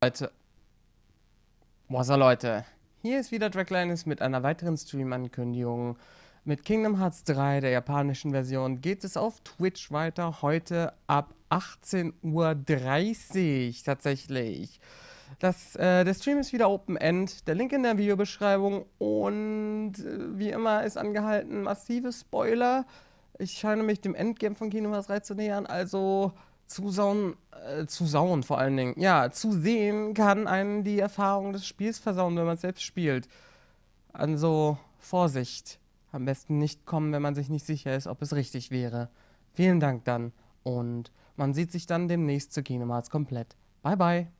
Leute. Also, Wasser Leute. Hier ist wieder Dracklinus mit einer weiteren Stream-Ankündigung. Mit Kingdom Hearts 3, der japanischen Version, geht es auf Twitch weiter. Heute ab 18.30 Uhr tatsächlich. Das, äh, der Stream ist wieder Open End. Der Link in der Videobeschreibung. Und äh, wie immer ist angehalten massive Spoiler. Ich scheine mich dem Endgame von Kingdom Hearts 3 zu nähern. Also Zusauen, äh, zusauen vor allen Dingen. Ja, zu sehen kann einen die Erfahrung des Spiels versauen, wenn man es selbst spielt. Also Vorsicht. Am besten nicht kommen, wenn man sich nicht sicher ist, ob es richtig wäre. Vielen Dank dann und man sieht sich dann demnächst zu Kinemarts komplett. Bye bye.